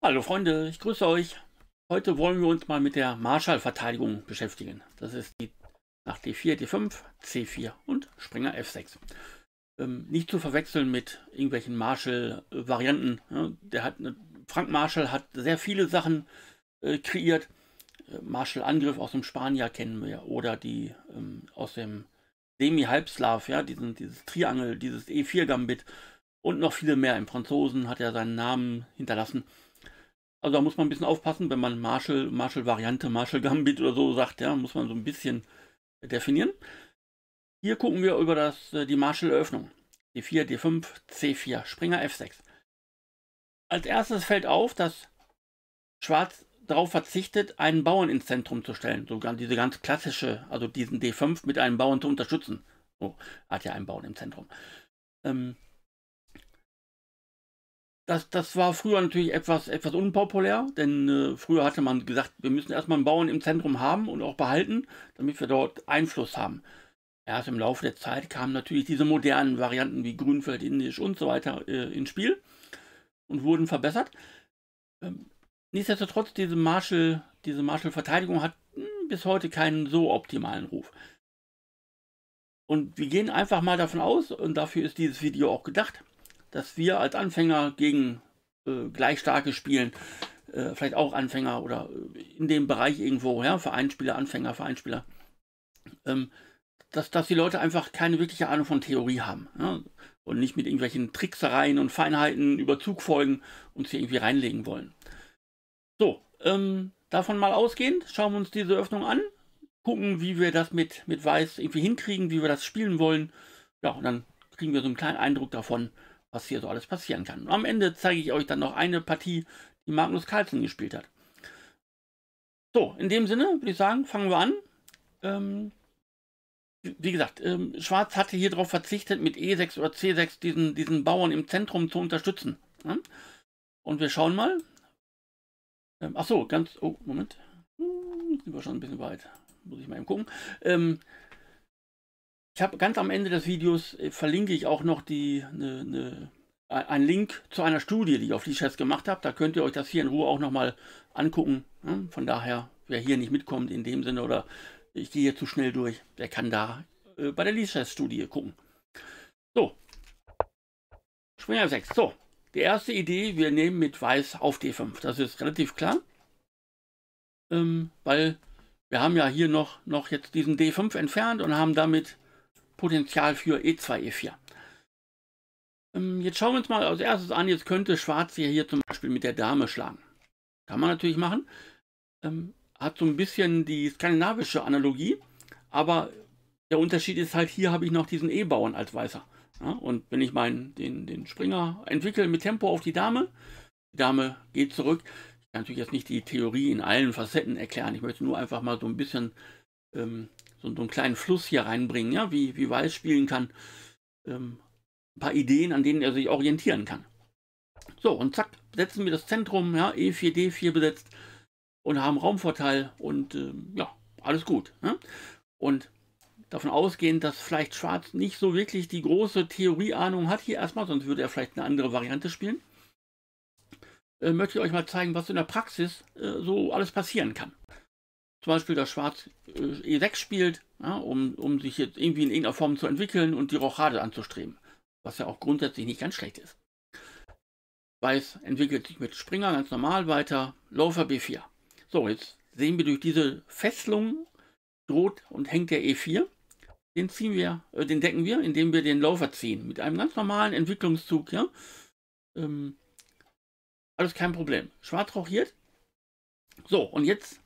Hallo Freunde, ich grüße euch. Heute wollen wir uns mal mit der Marshall-Verteidigung beschäftigen. Das ist die nach D4, D5, C4 und Springer F6. Ähm, nicht zu verwechseln mit irgendwelchen marshall varianten Ja, ne? Frank Marshall hat sehr viele Sachen äh, kreiert. Äh, marshall angriff aus dem Spanier kennen wir oder die ähm, aus dem Semi-Halbslav, ja, diesen, dieses Triangel, dieses E4-Gambit und noch viele mehr. Im Franzosen hat er seinen Namen hinterlassen. Also da muss man ein bisschen aufpassen, wenn man Marshall, Marshall-Variante, Marshall-Gambit oder so sagt, ja, muss man so ein bisschen definieren. Hier gucken wir über das, äh, die Marshall-Eröffnung. D4, D5, C4, Springer F6. Als erstes fällt auf, dass Schwarz darauf verzichtet, einen Bauern ins Zentrum zu stellen. So diese ganz klassische, also diesen D5 mit einem Bauern zu unterstützen. Oh, hat ja einen Bauern im Zentrum. Ähm, das, das war früher natürlich etwas, etwas unpopulär, denn äh, früher hatte man gesagt, wir müssen erstmal einen Bauern im Zentrum haben und auch behalten, damit wir dort Einfluss haben. Erst im Laufe der Zeit kamen natürlich diese modernen Varianten wie Grünfeld, Indisch und so weiter äh, ins Spiel und wurden verbessert. Ähm, nichtsdestotrotz, diese Marshall, diese Marshall-Verteidigung hat mh, hm, bis heute keinen so optimalen Ruf. Und wir gehen einfach mal davon aus, und dafür ist dieses Video auch gedacht, dass wir als Anfänger gegen äh, gleich starke spielen, äh, vielleicht auch Anfänger oder äh, in dem Bereich irgendwo, ja, Vereinsspieler, Anfänger, Vereinsspieler, ähm, dass, dass die Leute einfach keine wirkliche Ahnung von Theorie haben ja, und nicht mit irgendwelchen Tricksereien und Feinheiten über Zugfolgen uns hier irgendwie reinlegen wollen. So, ähm, davon mal ausgehend, schauen wir uns diese Öffnung an, gucken, wie wir das mit, mit Weiß irgendwie hinkriegen, wie wir das spielen wollen. Ja, und dann kriegen wir so einen kleinen Eindruck davon, was hier so alles passieren kann. Und am Ende zeige ich euch dann noch eine Partie, die Magnus Carlsen gespielt hat. So, in dem Sinne würde ich sagen, fangen wir an. Ähm, wie gesagt, ähm, Schwarz hatte hier darauf verzichtet, mit E6 oder C6 diesen, diesen Bauern im Zentrum zu unterstützen. Ne? Und wir schauen mal. Ähm, ach so, ganz. Oh, Moment. Hm, sind wir schon ein bisschen weit. Muss ich mal eben gucken. Ähm, ich habe ganz am Ende des Videos äh, verlinke ich auch noch die, ne, ne, einen Link zu einer Studie, die ich auf Lichess gemacht habe. Da könnt ihr euch das hier in Ruhe auch nochmal angucken. Ne? Von daher, wer hier nicht mitkommt in dem Sinne oder ich gehe hier zu schnell durch, der kann da äh, bei der Lichess-Studie gucken. So, Springer 6. So, die erste Idee, wir nehmen mit Weiß auf D5. Das ist relativ klar, ähm, weil wir haben ja hier noch, noch jetzt diesen D5 entfernt und haben damit Potenzial für E2, E4. Ähm, jetzt schauen wir uns mal als erstes an, jetzt könnte Schwarz hier, hier zum Beispiel mit der Dame schlagen. Kann man natürlich machen. Ähm, hat so ein bisschen die skandinavische Analogie, aber der Unterschied ist halt, hier habe ich noch diesen E-Bauern als Weißer. Ja, und wenn ich meinen den, den Springer entwickle mit Tempo auf die Dame, die Dame geht zurück. Ich kann natürlich jetzt nicht die Theorie in allen Facetten erklären. Ich möchte nur einfach mal so ein bisschen ähm, so, einen kleinen Fluss hier reinbringen, ja, wie, wie Weiß spielen kann. Ähm, ein paar Ideen, an denen er sich orientieren kann. So, und zack, setzen wir das Zentrum, ja, E4, D4 besetzt und haben Raumvorteil und ähm, ja, alles gut. Ne? Und davon ausgehend, dass vielleicht Schwarz nicht so wirklich die große Theorieahnung hat hier erstmal, sonst würde er vielleicht eine andere Variante spielen, äh, möchte ich euch mal zeigen, was in der Praxis äh, so alles passieren kann zum Beispiel dass Schwarz äh, E6 spielt, ja, um, um sich jetzt irgendwie in irgendeiner Form zu entwickeln und die Rochade anzustreben. Was ja auch grundsätzlich nicht ganz schlecht ist. Weiß entwickelt sich mit Springer ganz normal weiter, Läufer B4. So, jetzt sehen wir durch diese Fesselung droht und hängt der E4. Den ziehen wir, äh, den decken wir, indem wir den Läufer ziehen. Mit einem ganz normalen Entwicklungszug, ja. Ähm, alles kein Problem. Schwarz rochiert. So, und jetzt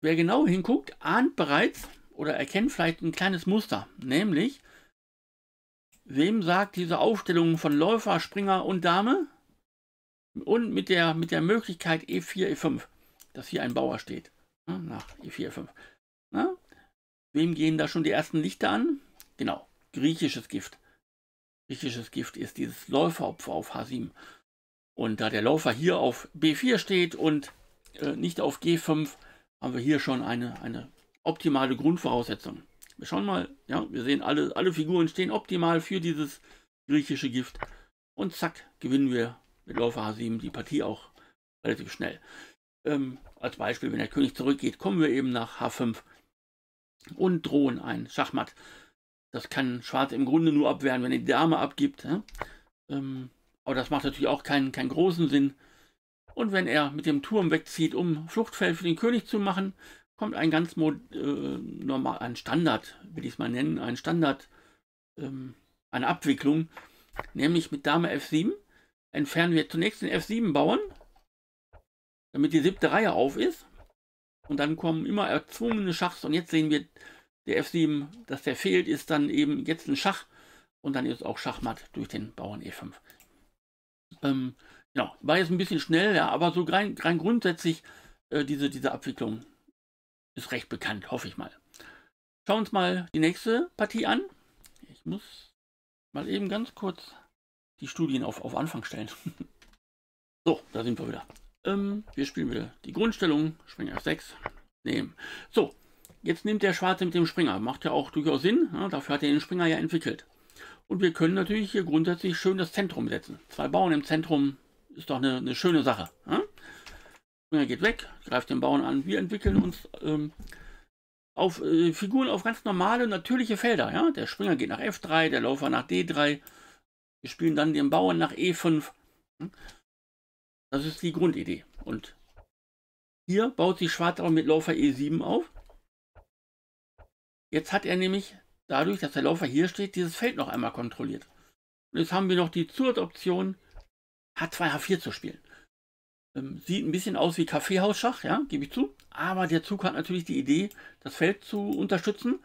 Wer genau hinguckt, ahnt bereits oder erkennt vielleicht ein kleines Muster, nämlich wem sagt diese Aufstellung von Läufer, Springer und Dame und mit der, mit der Möglichkeit E4, E5, dass hier ein Bauer steht, ne, nach E4, E5. Na? Wem gehen da schon die ersten Lichter an? Genau, griechisches Gift. Griechisches Gift ist dieses Läuferopfer auf H7. Und da der Läufer hier auf B4 steht und äh, nicht auf G5, haben wir hier schon eine, eine optimale Grundvoraussetzung. Wir schauen mal, ja, wir sehen, alle, alle Figuren stehen optimal für dieses griechische Gift. Und zack, gewinnen wir mit Läufer H7 die Partie auch relativ schnell. Ähm, als Beispiel, wenn der König zurückgeht, kommen wir eben nach H5 und drohen ein Schachmatt. Das kann Schwarz im Grunde nur abwehren, wenn er die Dame abgibt. Ja? Ähm, aber das macht natürlich auch keinen, keinen großen Sinn. Und wenn er mit dem Turm wegzieht, um Fluchtfeld für den König zu machen, kommt ein ganz äh, normal, ein Standard, will ich es mal nennen, ein Standard, ähm, eine Abwicklung, nämlich mit Dame F7 entfernen wir zunächst den F7-Bauern, damit die siebte Reihe auf ist. Und dann kommen immer erzwungene Schachs. Und jetzt sehen wir, der F7, dass der fehlt, ist dann eben jetzt ein Schach. Und dann ist auch Schachmatt durch den Bauern E5. Ähm, ja, war jetzt ein bisschen schnell, ja, aber so rein, rein grundsätzlich äh, diese, diese Abwicklung ist recht bekannt, hoffe ich mal. Schauen wir uns mal die nächste Partie an. Ich muss mal eben ganz kurz die Studien auf, auf Anfang stellen. so, da sind wir wieder. Ähm, wir spielen wieder die Grundstellung, Springer F6, nehmen. So, jetzt nimmt der Schwarze mit dem Springer. Macht ja auch durchaus Sinn, ja, dafür hat er den Springer ja entwickelt. Und wir können natürlich hier grundsätzlich schön das Zentrum setzen. Zwei Bauern im Zentrum ist doch eine, eine schöne Sache. Ne? Ja? geht weg, greift den Bauern an. Wir entwickeln uns ähm, auf äh, Figuren auf ganz normale, natürliche Felder. Ja? Der Springer geht nach F3, der Läufer nach D3. Wir spielen dann den Bauern nach E5. Ne? Das ist die Grundidee. Und hier baut sich Schwarz auch mit Läufer E7 auf. Jetzt hat er nämlich dadurch, dass der Läufer hier steht, dieses Feld noch einmal kontrolliert. Und jetzt haben wir noch die Zusatzoption H2H4 zu spielen. Ähm, sieht ein bisschen aus wie Kaffeehausschach, ja, gebe ich zu. Aber der Zug hat natürlich die Idee, das Feld zu unterstützen.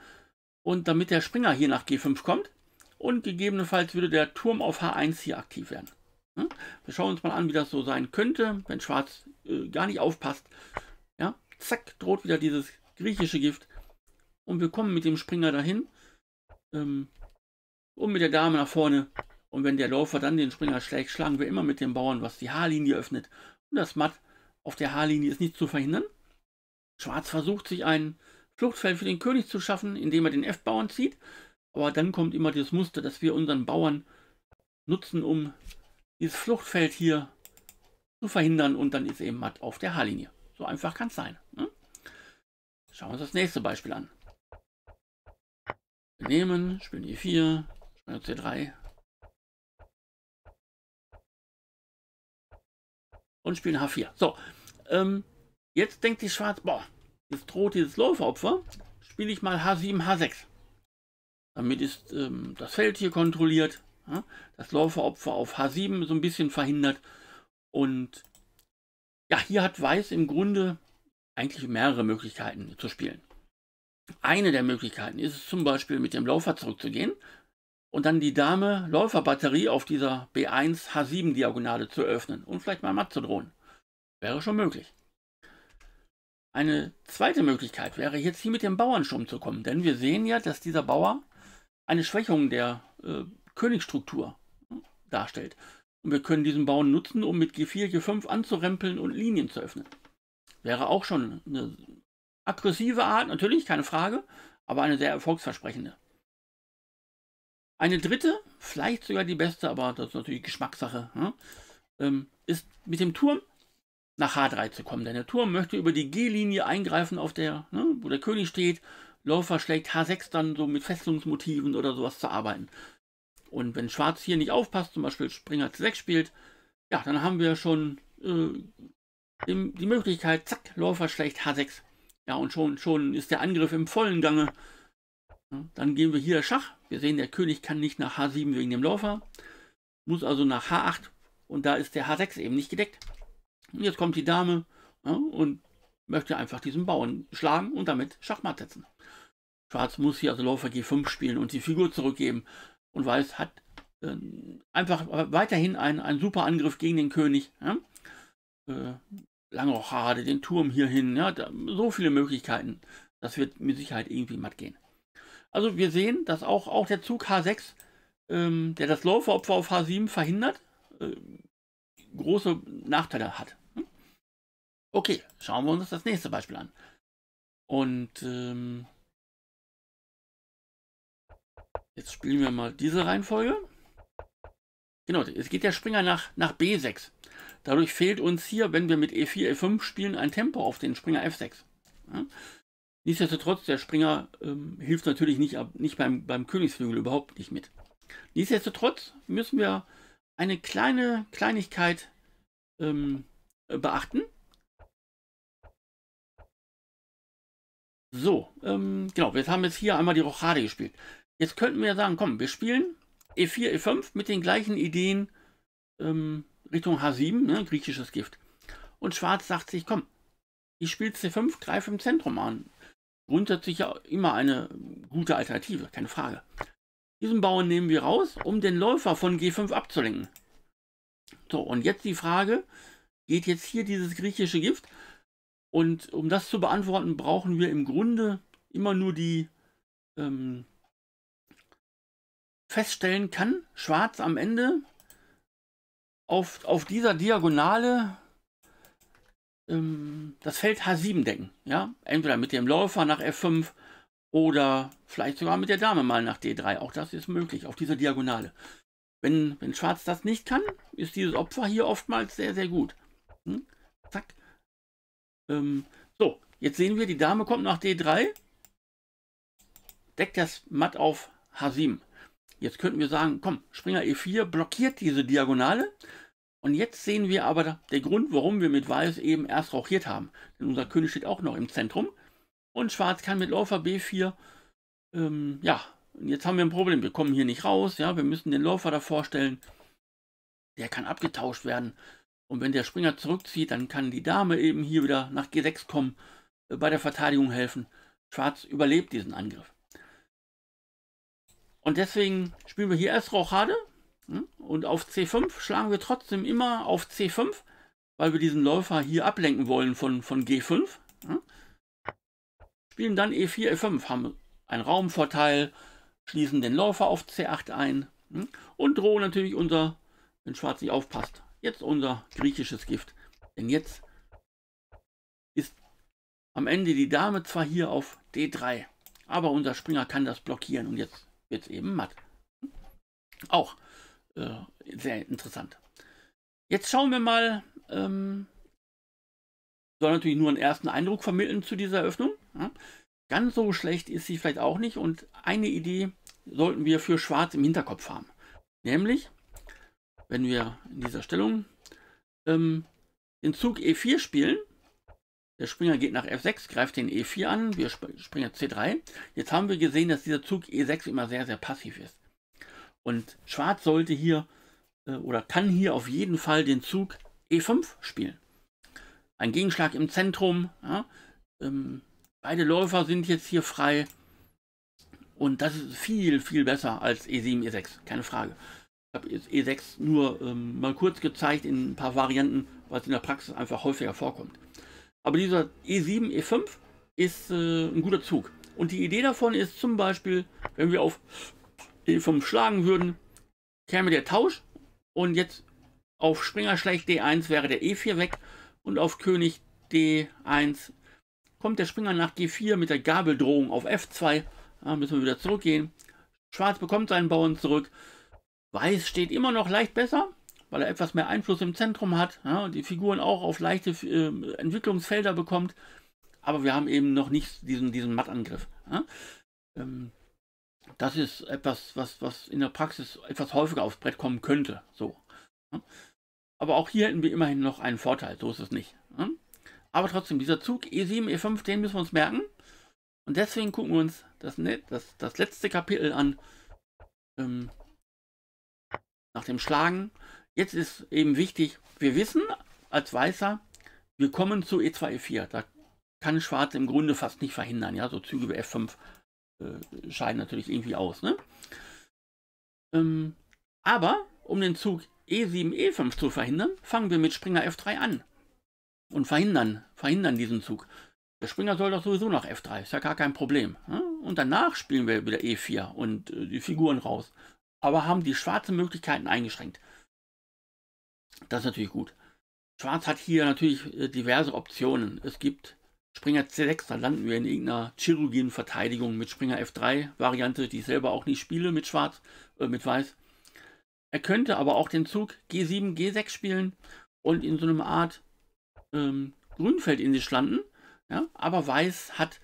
Und damit der Springer hier nach G5 kommt. Und gegebenenfalls würde der Turm auf H1 hier aktiv werden. Ja? Hm? Wir schauen uns mal an, wie das so sein könnte, wenn Schwarz äh, gar nicht aufpasst. Ja, zack, droht wieder dieses griechische Gift. Und wir kommen mit dem Springer dahin. Ähm, und mit der Dame nach vorne und wenn der Läufer dann den Springer schlägt, schlagen wir immer mit dem Bauern, was die Haarlinie öffnet. Und das Matt auf der Haarlinie ist nicht zu verhindern. Schwarz versucht sich ein Fluchtfeld für den König zu schaffen, indem er den F-Bauern zieht. Aber dann kommt immer das Muster, dass wir unseren Bauern nutzen, um dieses Fluchtfeld hier zu verhindern. Und dann ist eben Matt auf der Haarlinie. So einfach kann es sein. Ne? Schauen wir uns das nächste Beispiel an. Wir nehmen, spielen E4, spielen C3, und spielen H4. So, ähm, jetzt denkt die Schwarz, boah, jetzt droht dieses Läuferopfer, spiele ich mal H7, H6. Damit ist ähm, das Feld hier kontrolliert, ja? das Läuferopfer auf H7 so ein bisschen verhindert. Und ja, hier hat Weiß im Grunde eigentlich mehrere Möglichkeiten zu spielen. Eine der Möglichkeiten ist es zum Beispiel mit dem Laufer zurückzugehen, und dann die Dame Läuferbatterie auf dieser B1 H7 Diagonale zu öffnen und vielleicht mal matt zu drohen. Wäre schon möglich. Eine zweite Möglichkeit wäre jetzt hier mit dem Bauernsturm zu kommen, denn wir sehen ja, dass dieser Bauer eine Schwächung der äh, Königsstruktur hm, darstellt. Und wir können diesen Bauern nutzen, um mit G4, G5 anzurempeln und Linien zu öffnen. Wäre auch schon eine aggressive Art, natürlich, keine Frage, aber eine sehr erfolgsversprechende. Eine dritte, vielleicht sogar die beste, aber das ist natürlich Geschmackssache, ne? ähm, ist mit dem Turm nach H3 zu kommen. Denn der Turm möchte über die G-Linie eingreifen, auf der, ne, wo der König steht. Läufer schlägt H6 dann so mit Festungsmotiven oder sowas zu arbeiten. Und wenn Schwarz hier nicht aufpasst, zum Beispiel Springer C6 spielt, ja, dann haben wir schon äh, die Möglichkeit, zack, Läufer schlägt H6. Ja, und schon, schon ist der Angriff im vollen Gange. Dann gehen wir hier Schach. Wir sehen, der König kann nicht nach H7 wegen dem Läufer, muss also nach H8 und da ist der H6 eben nicht gedeckt. Und jetzt kommt die Dame ja, und möchte einfach diesen Bauern schlagen und damit Schachmatt setzen. Schwarz muss hier also Läufer G5 spielen und die Figur zurückgeben und Weiß hat äh, einfach weiterhin einen super Angriff gegen den König. Ja? Äh, Langrochade, den Turm hierhin, ja, da, so viele Möglichkeiten. Das wird mit Sicherheit irgendwie matt gehen. Also wir sehen, dass auch, auch der Zug H6, ähm, der das Läuferopfer auf H7 verhindert, äh, große Nachteile hat. Hm? Okay, schauen wir uns das nächste Beispiel an. Und ähm, jetzt spielen wir mal diese Reihenfolge. Genau, jetzt geht der Springer nach, nach B6. Dadurch fehlt uns hier, wenn wir mit E4, E5 spielen, ein Tempo auf den Springer F6. Ja? Nichtsdestotrotz, der Springer ähm, hilft natürlich nicht, nicht beim, beim Königsflügel überhaupt nicht mit. Nichtsdestotrotz müssen wir eine kleine Kleinigkeit ähm, beachten. So, ähm, genau, wir haben jetzt hier einmal die Rochade gespielt. Jetzt könnten wir sagen, komm, wir spielen E4, E5 mit den gleichen Ideen ähm, Richtung H7, ne, griechisches Gift. Und Schwarz sagt sich, komm, ich spiele C5, greife im Zentrum an grundsätzlich ja immer eine gute Alternative, keine Frage. Diesen Bauern nehmen wir raus, um den Läufer von G5 abzulenken. So, und jetzt die Frage, geht jetzt hier dieses griechische Gift? Und um das zu beantworten, brauchen wir im Grunde immer nur die ähm, feststellen kann, schwarz am Ende, auf, auf dieser Diagonale ähm, das Feld H7 decken. Ja? Entweder mit dem Läufer nach F5 oder vielleicht sogar mit der Dame mal nach D3. Auch das ist möglich auf dieser Diagonale. Wenn, wenn Schwarz das nicht kann, ist dieses Opfer hier oftmals sehr, sehr gut. Hm? Zack. Ähm, so, jetzt sehen wir, die Dame kommt nach D3, deckt das Matt auf H7. Jetzt könnten wir sagen, komm, Springer E4 blockiert diese Diagonale und jetzt sehen wir aber den Grund, warum wir mit Weiß eben erst rauchiert haben. Denn unser König steht auch noch im Zentrum. Und Schwarz kann mit Läufer B4, ähm, ja, und jetzt haben wir ein Problem. Wir kommen hier nicht raus, ja, wir müssen den Läufer da vorstellen. Der kann abgetauscht werden. Und wenn der Springer zurückzieht, dann kann die Dame eben hier wieder nach G6 kommen, äh, bei der Verteidigung helfen. Schwarz überlebt diesen Angriff. Und deswegen spielen wir hier erst Rauchade, Ne? Und auf C5 schlagen wir trotzdem immer auf C5, weil wir diesen Läufer hier ablenken wollen von, von G5. Ne? Spielen dann E4, E5, haben einen Raumvorteil, schließen den Läufer auf C8 ein ne? und drohen natürlich unser, wenn Schwarz nicht aufpasst, jetzt unser griechisches Gift. Denn jetzt ist am Ende die Dame zwar hier auf D3, aber unser Springer kann das blockieren und jetzt wird es eben matt. Auch äh, sehr interessant. Jetzt schauen wir mal, ähm, soll natürlich nur einen ersten Eindruck vermitteln zu dieser Eröffnung. Ja. Ganz so schlecht ist sie vielleicht auch nicht und eine Idee sollten wir für Schwarz im Hinterkopf haben. Nämlich, wenn wir in dieser Stellung ähm, den Zug E4 spielen, der Springer geht nach F6, greift den E4 an, wir springen C3. Jetzt haben wir gesehen, dass dieser Zug E6 immer sehr, sehr passiv ist. Und Schwarz sollte hier äh, oder kann hier auf jeden Fall den Zug E5 spielen. Ein Gegenschlag im Zentrum. Ja, ähm, beide Läufer sind jetzt hier frei. Und das ist viel, viel besser als E7, E6. Keine Frage. Ich habe E6 nur ähm, mal kurz gezeigt in ein paar Varianten, was in der Praxis einfach häufiger vorkommt. Aber dieser E7, E5 ist äh, ein guter Zug. Und die Idee davon ist zum Beispiel, wenn wir auf vom Schlagen würden, käme der Tausch und jetzt auf Springer schlecht D1 wäre der E4 weg und auf König D1 kommt der Springer nach G4 mit der Gabeldrohung auf F2. Da müssen wir wieder zurückgehen. Schwarz bekommt seinen Bauern zurück. Weiß steht immer noch leicht besser, weil er etwas mehr Einfluss im Zentrum hat. Ja, die Figuren auch auf leichte äh, Entwicklungsfelder bekommt. Aber wir haben eben noch nicht diesen, diesen Mattangriff. Ja. Ähm, das ist etwas, was, was in der Praxis etwas häufiger aufs Brett kommen könnte. So. Ne? Aber auch hier hätten wir immerhin noch einen Vorteil, so ist es nicht. Ne? Aber trotzdem, dieser Zug E7, E5, den müssen wir uns merken. Und deswegen gucken wir uns das, das, das letzte Kapitel an. Ähm, nach dem Schlagen. Jetzt ist eben wichtig, wir wissen als Weißer, wir kommen zu E2, E4. Da kann Schwarz im Grunde fast nicht verhindern. Ja, so Züge wie F5 äh, scheiden natürlich irgendwie aus. Ne? Ähm, aber um den Zug E7, E5 zu verhindern, fangen wir mit Springer F3 an. Und verhindern, verhindern diesen Zug. Der Springer soll doch sowieso nach F3, ist ja gar kein Problem. Ne? Und danach spielen wir wieder E4 und äh, die Figuren raus. Aber haben die schwarzen Möglichkeiten eingeschränkt. Das ist natürlich gut. Schwarz hat hier natürlich äh, diverse Optionen. Es gibt Springer C6, da landen wir in irgendeiner Chirurgin-Verteidigung mit Springer F3-Variante, die ich selber auch nicht spiele mit Schwarz, äh, mit Weiß. Er könnte aber auch den Zug G7, G6 spielen und in so einer Art ähm, Grünfeld in sich landen. Ja? Aber Weiß hat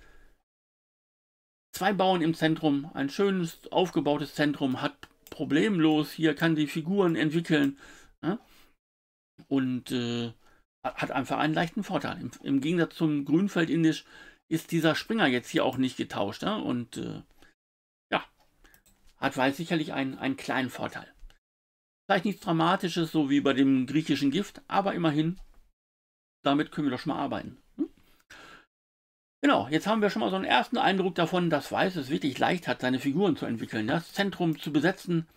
zwei Bauern im Zentrum, ein schönes aufgebautes Zentrum, hat problemlos hier, kann die Figuren entwickeln. Ja? Und äh, hat einfach einen leichten Vorteil. Im, im Gegensatz zum Grünfeld-Indisch ist dieser Springer jetzt hier auch nicht getauscht. Ne? Und äh, ja, hat Weiß sicherlich einen, einen kleinen Vorteil. Vielleicht nichts Dramatisches, so wie bei dem griechischen Gift, aber immerhin, damit können wir doch schon mal arbeiten. Hm? Genau, jetzt haben wir schon mal so einen ersten Eindruck davon, dass Weiß es wirklich leicht hat, seine Figuren zu entwickeln, das Zentrum zu besetzen,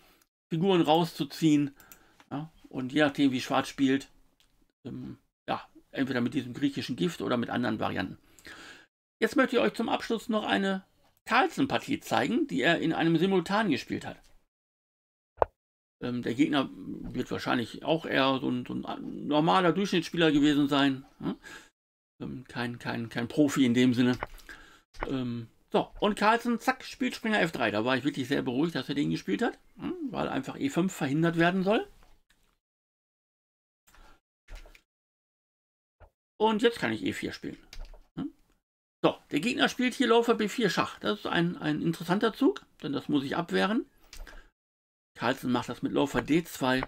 Figuren rauszuziehen. Ja? Und je nachdem, wie Schwarz spielt, ähm, entweder mit diesem griechischen Gift oder mit anderen Varianten. Jetzt möchte ich euch zum Abschluss noch eine Carlsen-Partie zeigen, die er in einem Simultan gespielt hat. Ähm, der Gegner wird wahrscheinlich auch eher so ein, so ein normaler Durchschnittsspieler gewesen sein. Hm? Ähm, kein, kein, kein Profi in dem Sinne. Ähm, so, und Carlsen, zack, spielt Springer F3. Da war ich wirklich sehr beruhigt, dass er den gespielt hat, hm? weil einfach E5 verhindert werden soll. Und jetzt kann ich E4 spielen. Hm? So, der Gegner spielt hier Läufer B4 Schach. Das ist ein, ein interessanter Zug, denn das muss ich abwehren. Carlsen macht das mit Läufer D2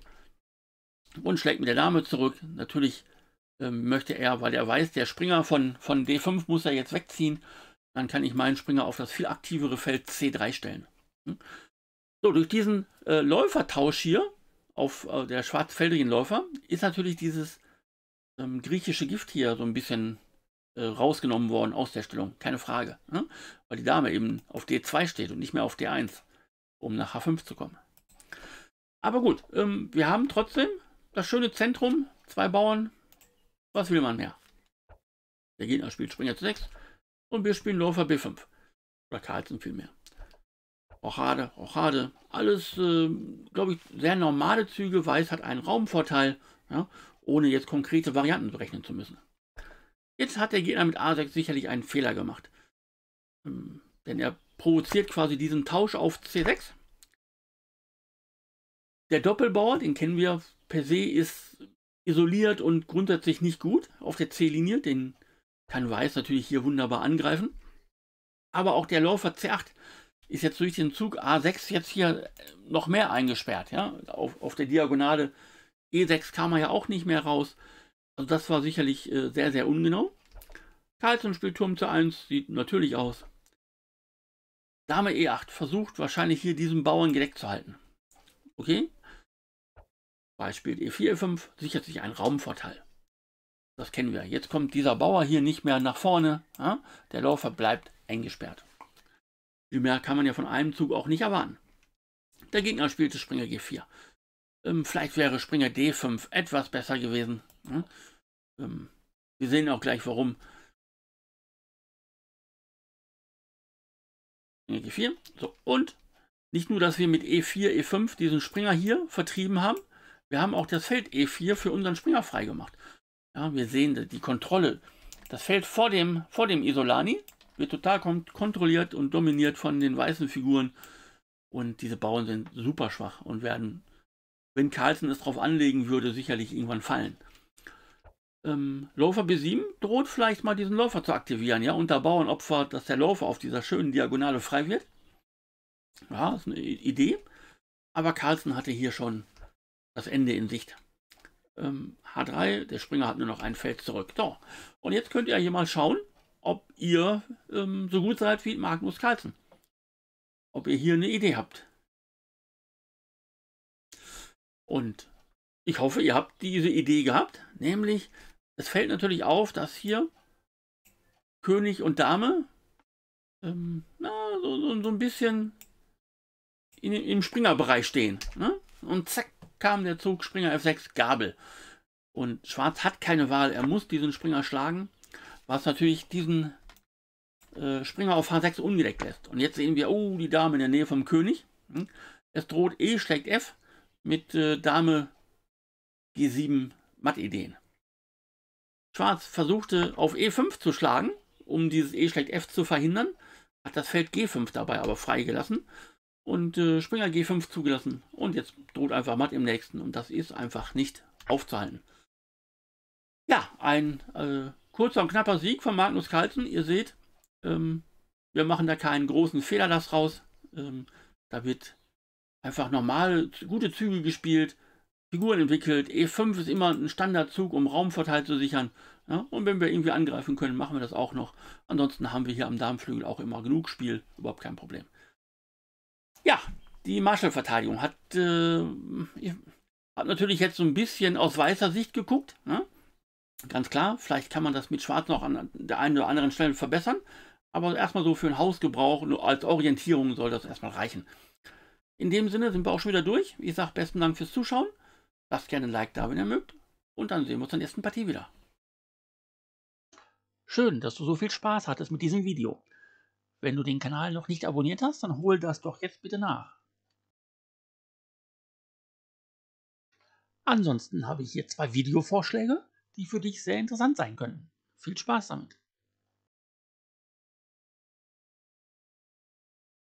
und schlägt mit der Dame zurück. Natürlich ähm, möchte er, weil er weiß, der Springer von, von D5 muss er jetzt wegziehen. Dann kann ich meinen Springer auf das viel aktivere Feld C3 stellen. Hm? So, durch diesen äh, Läufertausch hier auf äh, der schwarzfeldigen Läufer ist natürlich dieses ähm, griechische Gift hier so ein bisschen äh, rausgenommen worden aus der Stellung. Keine Frage. Ne? Weil die Dame eben auf D2 steht und nicht mehr auf D1, um nach H5 zu kommen. Aber gut, ähm, wir haben trotzdem das schöne Zentrum, zwei Bauern. Was will man mehr? Der Gegner spielt Springer zu 6 und wir spielen Läufer B5. Oder Carlsen vielmehr. Rochade, Rochade. Alles, äh, glaube ich, sehr normale Züge. Weiß hat einen Raumvorteil ja, ohne jetzt konkrete Varianten berechnen zu müssen. Jetzt hat der Gegner mit A6 sicherlich einen Fehler gemacht, ähm, denn er provoziert quasi diesen Tausch auf C6. Der Doppelbauer, den kennen wir per se, ist isoliert und grundsätzlich nicht gut auf der C-Linie. Den kann Weiß natürlich hier wunderbar angreifen. Aber auch der Läufer C8 ist jetzt durch den Zug A6 jetzt hier noch mehr eingesperrt. Ja? Auf, auf der Diagonale E6 kam er ja auch nicht mehr raus. Also das war sicherlich äh, sehr, sehr ungenau. Carlsen spielt Turm zu 1, sieht natürlich aus. Dame E8 versucht wahrscheinlich hier diesen Bauern gedeckt zu halten. Okay? Beispiel E4, E5 sichert sich einen Raumvorteil. Das kennen wir. Jetzt kommt dieser Bauer hier nicht mehr nach vorne. Ja? Der Läufer bleibt eingesperrt. Viel mehr kann man ja von einem Zug auch nicht erwarten. Der Gegner spielte Springer G4. Ähm, vielleicht wäre Springer D5 etwas besser gewesen. Ne? Ähm, wir sehen auch gleich warum. Springer G4. So, und nicht nur, dass wir mit E4, E5 diesen Springer hier vertrieben haben, wir haben auch das Feld E4 für unseren Springer freigemacht. Ja, wir sehen die Kontrolle. Das Feld vor dem, vor dem Isolani wird total kontrolliert und dominiert von den weißen Figuren. Und diese Bauern sind super schwach und werden wenn Carlsen es drauf anlegen würde, sicherlich irgendwann fallen. Ähm, Läufer B7 droht vielleicht mal diesen Läufer zu aktivieren, ja, unter Bauernopfer, dass der Läufer auf dieser schönen Diagonale frei wird. Ja, ist eine Idee. Aber Carlsen hatte hier schon das Ende in Sicht. Ähm, H3, der Springer hat nur noch ein Feld zurück. So, und jetzt könnt ihr hier mal schauen, ob ihr ähm, so gut seid wie Magnus Carlsen. Ob ihr hier eine Idee habt. Und ich hoffe, ihr habt diese Idee gehabt, nämlich es fällt natürlich auf, dass hier König und Dame ähm, na, so, so, so, ein bisschen in, im Springerbereich stehen. Ne? Und zack kam der Zug Springer F6 Gabel. Und Schwarz hat keine Wahl, er muss diesen Springer schlagen, was natürlich diesen äh, Springer auf H6 ungedeckt lässt. Und jetzt sehen wir, oh, die Dame in der Nähe vom König. Hm? Es droht E schlägt F mit äh, Dame G7 Matt-Ideen. Schwarz versuchte auf E5 zu schlagen, um dieses E schlägt F zu verhindern, hat das Feld G5 dabei aber freigelassen und äh, Springer G5 zugelassen. Und jetzt droht einfach Matt im nächsten und das ist einfach nicht aufzuhalten. Ja, ein äh, kurzer und knapper Sieg von Magnus Carlsen. Ihr seht, ähm, wir machen da keinen großen Fehler das raus. Ähm, da wird einfach normal gute Züge gespielt, Figuren entwickelt. E5 ist immer ein Standardzug, um Raumvorteil zu sichern. Ja, und wenn wir irgendwie angreifen können, machen wir das auch noch. Ansonsten haben wir hier am Darmflügel auch immer genug Spiel, überhaupt kein Problem. Ja, die Marshall-Verteidigung hat, äh, hat natürlich jetzt so ein bisschen aus weißer Sicht geguckt. Ne? Ganz klar, vielleicht kann man das mit Schwarz noch an der einen oder anderen Stelle verbessern. Aber erstmal so für den Hausgebrauch, nur als Orientierung soll das erstmal reichen. In dem Sinne sind wir auch schon wieder durch. Ich sage besten Dank fürs Zuschauen. Lasst gerne ein Like da, wenn ihr mögt. Und dann sehen wir uns in der nächsten Partie wieder. Schön, dass du so viel Spaß hattest mit diesem Video. Wenn du den Kanal noch nicht abonniert hast, dann hol das doch jetzt bitte nach. Ansonsten habe ich hier zwei Videovorschläge, die für dich sehr interessant sein können. Viel Spaß damit!